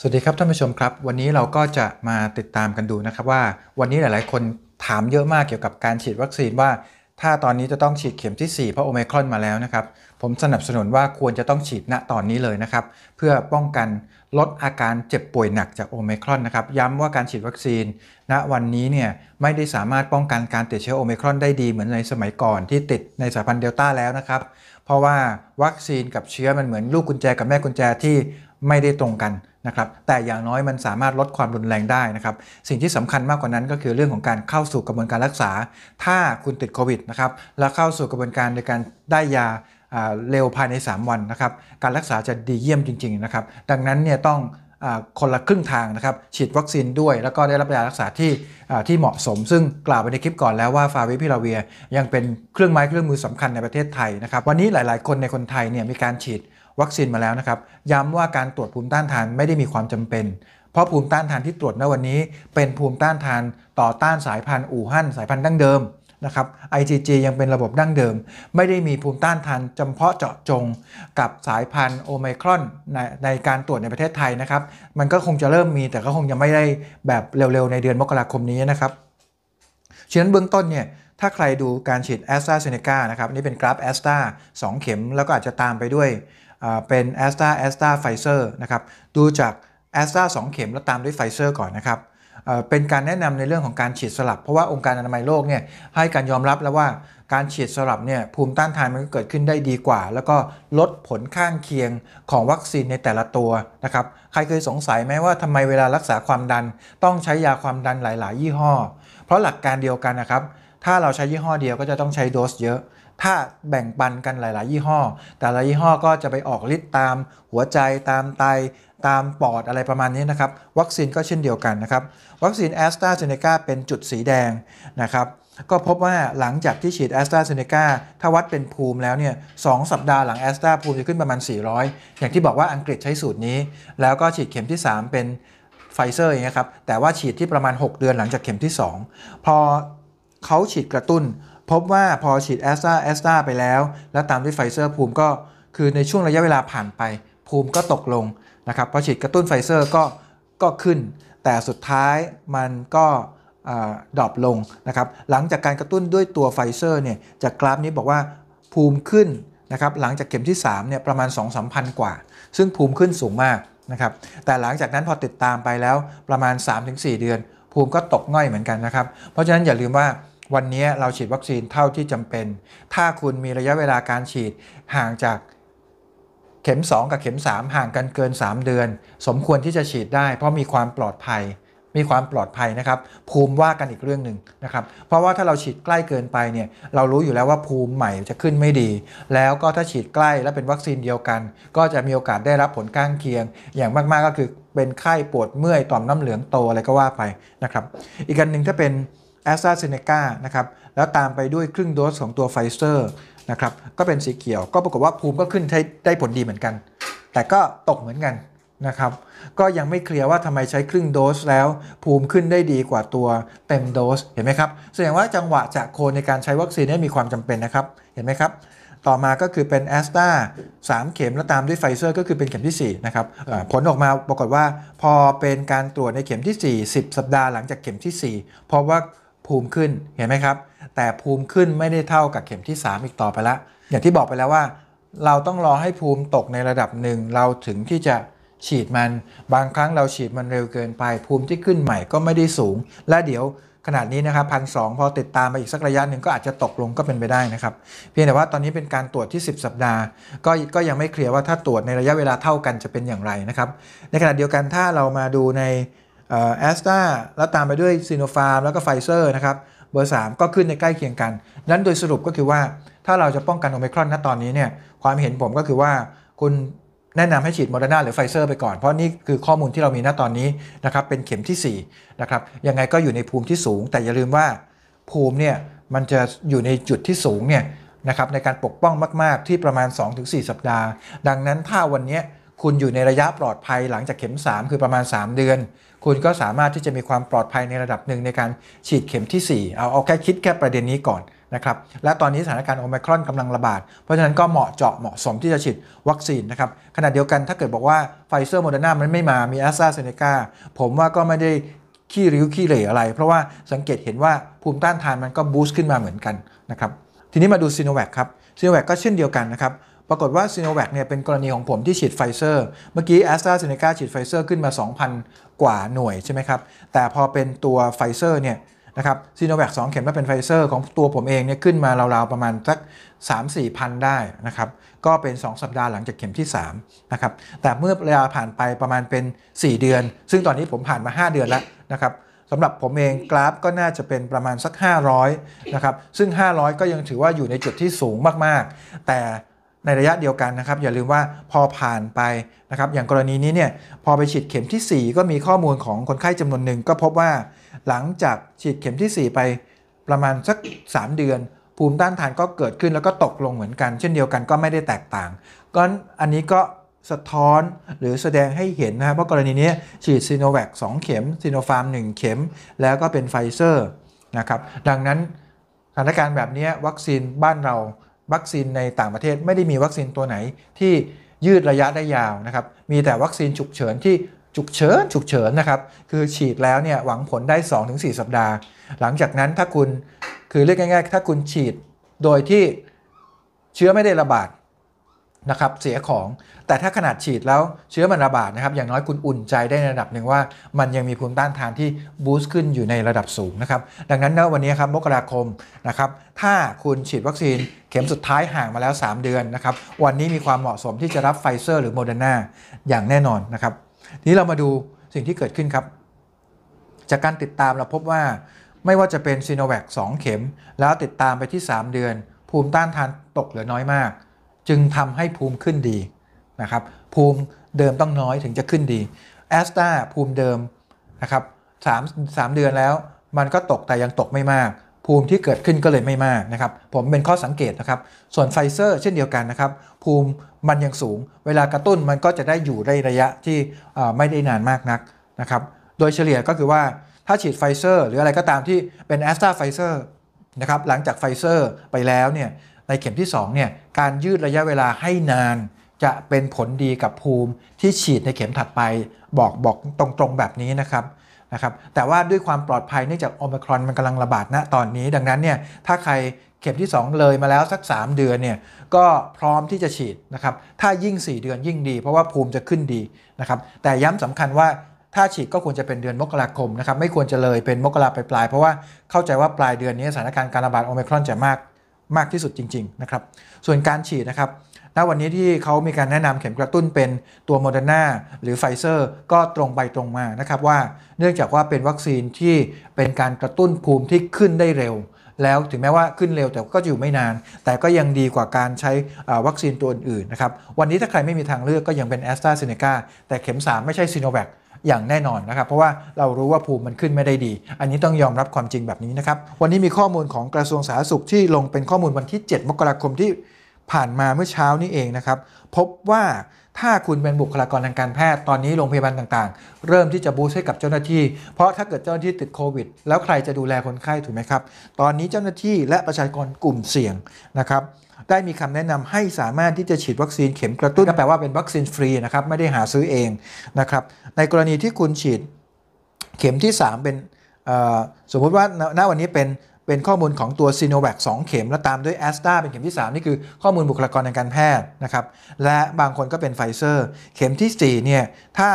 สวัสดีครับท่านผู้ชมครับวันนี้เราก็จะมาติดตามกันดูนะครับว่าวันนี้หลายๆ คนถามเยอะมากเกี่ยวกับการฉีดวัคซีนว่า ถ้าตอนนี้จะต้องฉีดเข็มที่ 4 เพราะโอเมครอนมาแล้วนะครับผมสนับสนุนว่าควรจะต้องฉีดณตอนนี้เลยนะครับเพื่อป้องกันลดอาการเจ็บป่วยหนักจากโอเมครอนนะครับย้ำว่าการฉีดวัคซีน ณวันนี้เนี่ยไม่ได้สามารถป้องกันการติดเชื้อโอเมครอนได้ดีเหมือนในสมัยก่อนที่ติดในสายพันธุ์เดลต้าแล้วนะครับเพราะว่าวัคซีนกับเชื้อมันเหมือนลูกกุญแจกับแม่กุญแจที่ไม่ได้ตรงกันนะครับแต่อย่างน้อยมันสามารถลดความรุนแรงได้นะครับสิ่งที่สำคัญมากกว่านั้นก็คือเรื่องของการเข้าสู่กระบวนการรักษาถ้าคุณติดโควิดนะครับแล้วเข้าสู่กระบวนการในการได้ยาเร็วภายใน 3 วันนะครับการรักษาจะดีเยี่ยมจริงๆนะครับดังนั้นเนี่ยต้องคนละครึ่งทางนะครับฉีดวัคซีนด้วย แล้วก็ได้รับยารักษาที่ที่เหมาะสม ซึ่งกล่าวไปในคลิปก่อนแล้วว่าฟาวิพิลาเวียยังเป็นเครื่องไม้เครื่องมือสำคัญในประเทศไทยนะครับวันนี้หลายๆคนในคนไทยเนี่ยมีการฉีดวัคซีนมาแล้วนะครับย้ำว่าการตรวจภูมิต้านทานไม่ได้มีความจำเป็น เพราะภูมิต้านทานที่ตรวจในวันนี้เป็นภูมิต้านทานต่อต้านสายพันธุ์อู่ฮั่นสายพันธุ์ดั้งเดิมนะครับ IgG ยังเป็นระบบดั้งเดิม ไม่ได้มีภูมิต้านทานเฉพาะเจาะจงกับสายพันธุ์โอไมครอนในในการตรวจในประเทศไทยนะครับมันก็คงจะเริ่มมีแต่ก็คงยังไม่ได้แบบเร็วๆในเดือนมกราคมนี้นะครับฉะนั้นเบื้องต้นเนี่ยถ้าใครดูการฉีดแอสตราเซเนกานะครับนี่เป็นกราฟแอสตราสองเข็มแล้วก็อาจจะตามไปด้วยเป็น a s t r a a s t r a ไฟเซอร์นะครับ ดูจาก a s t r a 2 เข็มแล้วตามด้วยไฟเซอร์ก่อนนะครับเป็นการแนะนำในเรื่องของการฉีดสลับ เพราะว่าองค์การอนามัยโลกเนี่ยให้การยอมรับแล้วว่าการฉีดสลับเนี่ยภูมิต้านทานมันก็เกิดขึ้นได้ดีกว่า แล้วก็ลดผลข้างเคียงของวัคซีนในแต่ละตัวนะครับ ใครเคยสงสัยไหมว่าทำไมเวลารักษาความดันต้องใช้ยาความดันหลาย ๆ ยี่ห้อ เพราะหลักการเดียวกันนะครับถ้าเราใช้ยี่ห้อเดียวก็จะต้องใช้โดสเยอะถ้าแบ่งปันกันหลาย ๆ ยี่ห้อ แต่ละยี่ห้อก็จะไปออกฤทธิ์ตามหัวใจตามไต ตามปอดอะไรประมาณนี้นะครับ วัคซีนก็เช่นเดียวกันนะครับ วัคซีนแอสตราเซเนกาเป็นจุดสีแดงนะครับ ก็พบว่าหลังจากที่ฉีดแอสตราเซเนกาถ้าวัดเป็นภูมิแล้วเนี่ยสสัปดาห์หลังแอสตราภูมิจะขึ้นประมาณ 400 อย่างที่บอกว่าอังกฤษใช้สูตรนี้ แล้วก็ฉีดเข็มที่ 3 เป็นไฟเซอร์อย่างเงี้ยครับแต่ว่าฉีดที่ประมาณ 6 เดือนหลังจากเข็มที่ 2 พอเขาฉีดกระตุ้นพบว่าพอฉีดแอสตราแอสตราไปแล้ว แล้วตามด้วยไฟเซอร์ภูมิก็คือในช่วงระยะเวลาผ่านไป ภูมิก็ตกลงนะครับพอฉีดกระตุ้นไฟเซอร์ก็ก็ขึ้น แต่สุดท้ายมันก็ดรอปลงนะครับหลังจากการกระตุ้นด้วยตัวไฟเซอร์เนี่ยจากกราฟนี้บอกว่าภูมิขึ้นนะครับหลังจากเข็มที่3เนี่ยประมาณ 2 3 0 0กว่า ซึ่งภูมิขึ้นสูงมากนะครับแต่หลังจากนั้นพอติดตามไปแล้วประมาณ 3-4 เดือน ภูมิก็ตกง่อยเหมือนกันนะครับเพราะฉะนั้นอย่าลืมว่าวันนี้เราฉีดวัคซีนเท่าที่จำเป็น ถ้าคุณมีระยะเวลาการฉีดห่างจากเข็ม 2 กับเข็ม 3 ห่างกันเกิน 3 เดือน สมควรที่จะฉีดได้ เพราะมีความปลอดภัย มีความปลอดภัยนะครับ ภูมิว่ากันอีกเรื่องหนึ่งนะครับ เพราะว่าถ้าเราฉีดใกล้เกินไปเนี่ยเรารู้อยู่แล้วว่าภูมิใหม่จะขึ้นไม่ดี แล้วก็ถ้าฉีดใกล้และเป็นวัคซีนเดียวกัน ก็จะมีโอกาสได้รับผลข้างเคียง อย่างมากๆก็คือเป็นไข้ปวดเมื่อยต่อมน้ำเหลืองโตอะไรก็ว่าไปนะครับ อีกอันหนึ่งถ้าเป็น a s t r a z เซ e c a นะครับ แล้วตามไปด้วยครึ่งโดสของตัวไฟเซอร์นะครับ ก็เป็นสีเขียวก็ปรากฏว่าภูมิก็ขึ้นได้ผลดีเหมือนกัน แต่ก็ตกเหมือนกันนะครับ ก็ยังไม่เคลียร์ว่าทำไมใช้ครึ่งโดสแล้วภูมิขึ้นได้ดีกว่าตัวเต็มโดสเห็นไหมครับแสดงว่าจังหวะจะโคนในการใช้วัคซีนนี่มีความจำเป็นนะครับ เห็นไหมครับ ต่อมาก็คือเป็นแอสตรามเข็มแล้วตามด้วยไฟเซอร์ ก็คือเป็นเข็มที่4นะครับผลออกมาปรากฏว่า พอเป็นการตรวจในเข็มที่4 10สัปดาห์หลังจากเข็มที่ 4 เพราะว่าภูมิขึ้นเห็นไหมครับแต่ภูมิขึ้นไม่ได้เท่ากับเข็มที่ 3 อีกต่อไปละอย่างที่บอกไปแล้วว่า เราต้องรอให้ภูมิตกในระดับหนึ่งเราถึงที่จะฉีดมันบางครั้งเราฉีดมันเร็วเกินไป ภูมิที่ขึ้นใหม่ก็ไม่ได้สูง และเดี๋ยวขนาดนี้นะครับพันสพอติดตามไปอีกสักระยะหนึ่งก็อาจจะตกลงก็เป็นไปได้นะครับเพียงแต่ว่าตอนนี้เป็นการตรวจที่ 10 สัปดาห์ ก็ก็ยังไม่เคลียร์ว่าถ้าตรวจในระยะเวลาเท่ากันจะเป็นอย่างไรนะครับ ในขณะเดียวกันถ้าเรามาดูในแอสตราแล้วตามไปด้วยซีโนฟาร์มแล้วก็ไฟเซอร์นะครับ เบอร์ 3 ก็ขึ้นในใกล้เคียงกัน นั้นโดยสรุปก็คือว่าถ้าเราจะป้องกันโอมิครอนณตอนนี้เนี่ยความเห็นผมก็คือว่า คุณแนะนำให้ฉีดโมเดอร์นาหรือไฟเซอร์ ไปก่อน เพราะนี่คือข้อมูลที่เรามีณตอนนี้นะครับเป็นเข็มที่ 4 นะครับ ยังไงก็อยู่ในภูมิที่สูง แต่อย่าลืมว่า ภูมิเนี่ยมันจะอยู่ในจุดที่สูงเนี่ยนะครับในการปกป้องมาก ๆ ที่ประมาณ 2-4 สัปดาห์ ดังนั้นถ้าวันนี้คุณอยู่ในระยะปลอดภัยหลังจากเข็ม 3 คือประมาณ 3 เดือน คุณก็สามารถที่จะมีความปลอดภัยในระดับหนึ่งในการฉีดเข็มที่ 4 เอาเอาแค่คิดแค่ประเด็นนี้ก่อนนะครับ และตอนนี้สถานการณ์โอมครอนกำลังระบาด เพราะฉะนั้นก็เหมาะเจาะเหมาะสมที่จะฉีดวัคซีนนะครับขณะเดียวกันถ้าเกิดบอกว่าไฟเซอร์โมเดอร์นามันไม่มามีแอสตราเซเนกาผมว่าก็ไม่ได้ขี้ริ้วขี้เหร่อะไร เพราะว่าสังเกตเห็นว่าภูมิต้านทานมันก็บูสต์ขึ้นมาเหมือนกันนะครับทีนี้มาดูซีโนแวคครับซีโนแวคก็เช่นเดียวกันนะครับปรากฏว่าซีโนแวคเนี่ยเป็นกรณีของผมที่ฉีดไฟเซอร์ เมื่อกี้แอสตราเซเนกาฉีดไฟเซอร์ขึ้นมา 2,000 กว่าหน่วยใช่ไหมครับ แต่พอเป็นตัวไฟเซอร์เนี่ยนะครับซีโนแวคสเข็มแล้วเป็นไฟเซอร์ของตัวผมเองเนี่ยขึ้นมาราวๆประมาณสัก3 4พันได้นะครับ ก็เป็น 2 สัปดาห์หลังจากเข็มที่ 3 นะครับ แต่เมื่อเวลาผ่านไปประมาณเป็น 4 เดือน ซึ่งตอนนี้ผมผ่านมา 5 เดือนแล้วนะครับสำหรับผมเองกราฟก็น่าจะเป็นประมาณสัก 500นะครับซึ่ง 500 ก็ยังถือว่าอยู่ในจุดที่สูงมากๆ แต่ในระยะเดียวกันนะครับอย่าลืมว่าพอผ่านไปนะครับ อย่างกรณีนี้เนี่ย พอไปฉีดเข็มที่ 4 ก็มีข้อมูลของคนไข้จำนวนหนึ่ง ก็พบว่าหลังจากฉีดเข็มที่ 4 ไปประมาณสัก 3 เดือน ภูมิต้านทานก็เกิดขึ้น แล้วก็ตกลงเหมือนกัน เช่นเดียวกันก็ไม่ได้แตกต่างก้อันนี้ก็สะท้อนหรือแสดงให้เห็นนะครับว่ากรณีนี้ฉีดซีโนแวค2เข็มซีโนฟาร์ม1เข็ม แล้วก็เป็นไฟเซอร์นะครับดังนั้นสถานการณ์แบบนี้วัคซีนบ้านเราวัคซีนในต่างประเทศไม่ได้มีวัคซีนตัวไหนที่ยืดระยะได้ยาวนะครับ มีแต่วัคซีนฉุกเฉินที่ฉุกเฉินฉุกเฉินนะครับ คือฉีดแล้วเนี่ยหวังผลได้ 2-4 สัปดาห์ หลังจากนั้นถ้าคุณคือเรียกง่ายๆ ถ้าคุณฉีดโดยที่เชื้อไม่ได้ระบาดนะครับเสียของ แต่ถ้าขนาดฉีดแล้วเชื้อมันระบาดนะครับอย่างน้อยคุณอุ่นใจได้ในระดับหนึ่งว่ามันยังมีภูมิต้านทานที่บูสต์ขึ้นอยู่ในระดับสูงนะครับดังนั้นะวันนี้ครับมกราคมนะครับถ้าคุณฉีดวัคซีนเข็มสุดท้ายห่างมาแล้ว 3 เดือนนะครับวันนี้มีความเหมาะสมที่จะรับไฟเซอร์ หรือโมเดอร์นาอย่างแน่นอนนะครับนี้เรามาดูสิ่งที่เกิดขึ้นครับ จากการติดตามเราพบว่า ไม่ว่าจะเป็นซีโนแวค2เข็ม แล้วติดตามไปที่ 3 เดือน ภูมิต้านทานตกเหลือน้อยมากจึงทำให้ภูมิขึ้นดีนะครับภูมิเดิมต้องน้อยถึงจะขึ้นดีแอสตาภูมิเดิมนะครับสามสามเดือนแล้วมันก็ตกแต่ยังตกไม่มาก ภูมิที่เกิดขึ้นก็เลยไม่มากนะครับผมเป็นข้อสังเกตนะครับ ส่วนไฟเซอร์ เช่นเดียวกันนะครับภูมิมันยังสูง เวลากระตุ้นมันก็จะได้อยู่ได้ระยะที่ไม่ได้นานมากนักนะครับ โดยเฉลี่ยก็คือว่าถ้าฉีดไฟเซอร์ หรืออะไรก็ตามที่เป็นแอสตราไฟเซอร์นะครับหลังจากไฟเซอร์ ไปแล้วเนี่ยในเข็มที่2เนี่ยการยืดระยะเวลาให้นาน จะเป็นผลดีกับภูมิที่ฉีดในเข็มถัดไปบอกบอกตรงๆ แบบนี้นะครับนะครับแต่ว่าด้วยความปลอดภัยเนื่องจากโอมครอนมันกำลังระบาดณตอนนี้ ดังนั้นเนี่ยถ้าใครเข็มที่ 2 เลยมาแล้วสัก 3 เดือนเนี่ยก็พร้อมที่จะฉีดนะครับถ้ายิ่ง 4 เดือนยิ่งดีเพราะว่าภูมิจะขึ้นดีนะครับแต่ย้ำสำคัญว่าถ้าฉีดก็ควรจะเป็นเดือนมกราคมนะครับไม่ควรจะเลยเป็นมกราปลายเพราะว่าเข้าใจว่าปลายเดือนนี้สถานการณ์การระบาดโอมครอนจะมากมากที่สุดจริงๆ นะครับ ส่วนการฉีดนะครับ ณ วันนี้ที่เขามีการแนะนำเข็มกระตุ้นเป็นตัวโมเดอร์นาหรือไฟเซอร์ ก็ตรงไปตรงมานะครับว่าเนื่องจากว่าเป็นวัคซีนที่เป็นการกระตุ้นภูมิที่ขึ้นได้เร็ว แล้วถึงแม้ว่าขึ้นเร็วแต่ก็อยู่ไม่นาน แต่ก็ยังดีกว่าการใช้วัคซีนตัวอื่นๆนะครับ วันนี้ถ้าใครไม่มีทางเลือกก็ยังเป็นแอสตราเซเนกาแต่เข็ม3ไม่ใช่ซีโนแวคอย่างแน่นอนนะครับ เพราะว่าเรารู้ว่าภูมิมันขึ้นไม่ได้ดี อันนี้ต้องยอมรับความจริงแบบนี้นะครับ วันนี้มีข้อมูลของกระทรวงสาธารณสุขที่ลงเป็นข้อมูลวันที่ 7 มกราคมที่ผ่านมาเมื่อเช้านี้เองนะครับ พบว่าถ้าคุณเป็นบุคลากรทางการแพทย์ตอนนี้โรงพยาบาลต่างๆ เริ่มที่จะบูสต์ให้กับเจ้าหน้าที่ เพราะถ้าเกิดเจ้าหน้าที่ติดโควิด แล้วใครจะดูแลคนไข้ถูกไหมครับ ตอนนี้เจ้าหน้าที่และประชากรกลุ่มเสี่ยงนะครับ ได้มีคำแนะนำให้สามารถที่จะฉีดวัคซีนเข็มกระตุ้นก็แปลว่าเป็นวัคซีนฟรีนะครับไม่ได้หาซื้อเองนะครับ ในกรณีที่คุณฉีดเข็มที่ 3 เป็นสมมุติว่าณวันนี้เป็นเป็นข้อมูลของตัวซีโนแวคสเข็มแล้วตามด้วยแอสตาเป็นเข็มที่ 3 นี่คือข้อมูลบุคลากรทางการแพทย์นะครับ และบางคนก็เป็นไฟเซอร์ เข็มที่ 4 เนี่ย ถ้า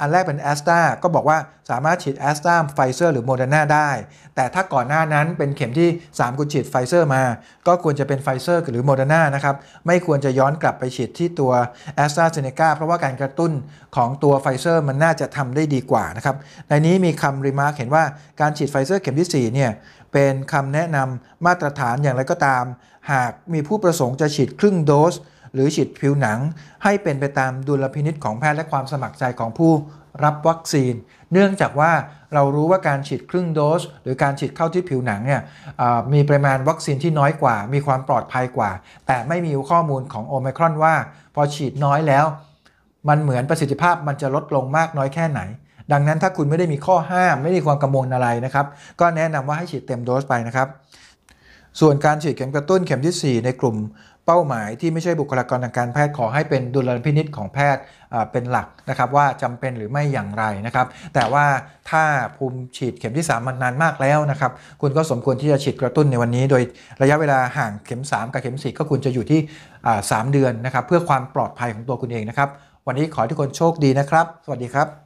อันแรกเป็นแอสตราก็บอกว่าสามารถฉีดแอสตราไฟเซอร์หรือโมเดอร์นาได้ แต่ถ้าก่อนหน้านั้นเป็นเข็มที่ 3 คุณฉีดไฟเซอร์มา ก็ควรจะเป็นไฟเซอร์หรือโมเดอร์นานะครับ ไม่ควรจะย้อนกลับไปฉีดที่ตัวแอสตราเซเนกา เพราะว่าการกระตุ้นของตัวไฟเซอร์มันน่าจะทำได้ดีกว่านะครับ ในนี้มีคำริมาร์เห็นว่าการฉีดไฟเซอร์ เข็มที่ 4เนี่ยเป็นคำแนะนำมาตรฐานอย่างไรก็ตาม หากมีผู้ประสงค์จะฉีดครึ่งโดสหรือฉีดผิวหนังให้เป็นไปตามดุลพินิษของแพทย์และความสมัครใจของผู้รับวัคซีน เนื่องจากว่าเรารู้ว่าการฉีดครึ่งโดส หรือการฉีดเข้าที่ผิวหนังเนี่ยมีปริมาณวัคซีนที่น้อยกว่ามีความปลอดภัยกว่า แต่ไม่มีข้อมูลของโอมครอนว่า พอฉีดน้อยแล้ว มันเหมือนประสิทธิภาพมันจะลดลงมากน้อยแค่ไหน ดังนั้นถ้าคุณไม่ได้มีข้อห้ามไม่มีความกังวลอะไรนะครับก็แนะนำว่าให้ฉีดเต็มโดสไปนะครับส่วนการฉีดเข็มกระตุ้นเข็มที่ 4 ในกลุ่มเป้าหมายที่ไม่ใช่บุคลากรทางการแพทย์ขอให้เป็นดุลยพินิษของแพทย์เป็นหลักนะครับว่าจำเป็นหรือไม่อย่างไรนะครับ แต่ว่าถ้าภูมิฉีดเข็มที่ 3มันนานมากแล้วนะครับ คุณก็สมควรที่จะฉีดกระตุ้นในวันนี้ โดยระยะเวลาห่างเข็ม 3 กับเข็ม 4 ก็คุณจะอยู่ที่ 3 เดือนนะครับเพื่อความปลอดภัยของตัวคุณเองนะครับ วันนี้ขอทุกคนโชคดีนะครับ สวัสดีครับ